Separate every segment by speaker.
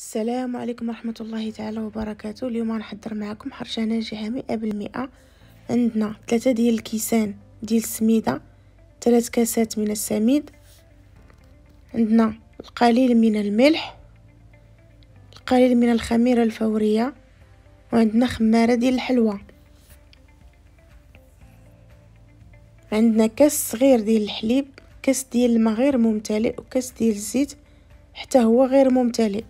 Speaker 1: السلام عليكم ورحمة الله تعالى وبركاته اليوم غنحضر معكم حرشانة ناجحة مئة بالمئة عندنا ثلاثة ديال الكيسان ديال السميدة ثلاث كاسات من السميد عندنا القليل من الملح القليل من الخميرة الفورية وعندنا خمارة ديال الحلوى عندنا كاس صغير ديال
Speaker 2: الحليب كاس ديال الماء غير ممتلئ وكاس ديال الزيت حتى هو غير ممتلئ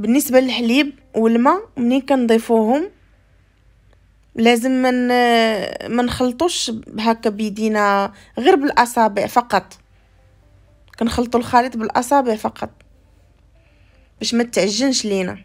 Speaker 3: بالنسبه للحليب
Speaker 2: والماء منين كنضيفوهم لازم من
Speaker 1: ما نخلطوش هكا بيدينا غير بالاصابع فقط
Speaker 2: كنخلطوا الخليط بالاصابع فقط باش ما تعجنش لينا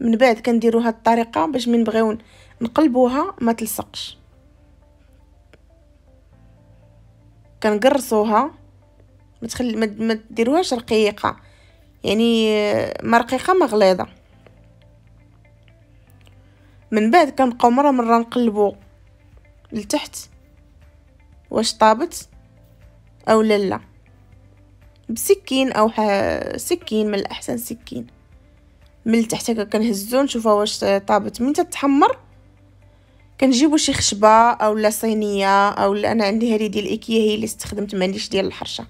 Speaker 3: من بعد كنديرو
Speaker 1: هاد الطريقه باش من بغيو نقلبوها ما تلصقش كنقرصوها ما تخلي ما ديروهاش رقيقه يعني ما رقيقه ما غليظه من بعد كنبقاو مره مره نقلبو لتحت واش طابت او لا لا بسكين او ح... سكين من الاحسن سكين من التحت هكا كنهزو نشوفها واش طابت من تتحمر كنجيبو شي خشبه اولا صينيه اولا انا عندي هذه ديال ايكيا هي اللي استخدمت ما عنديش ديال الحرشه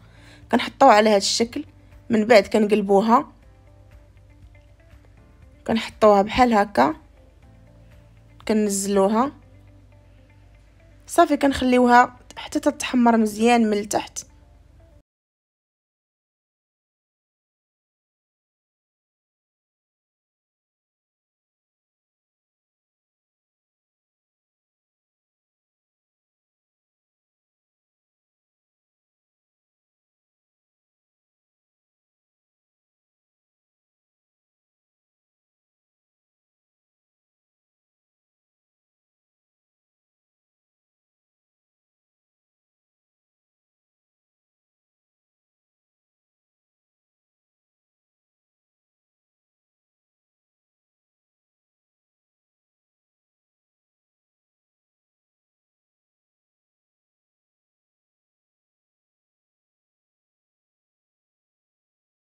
Speaker 1: كنحطوها على هذا الشكل من بعد كنقلبوها كنحطوها بحال هكا كننزلوها صافي كنخليوها
Speaker 3: حتى تتحمر مزيان من التحت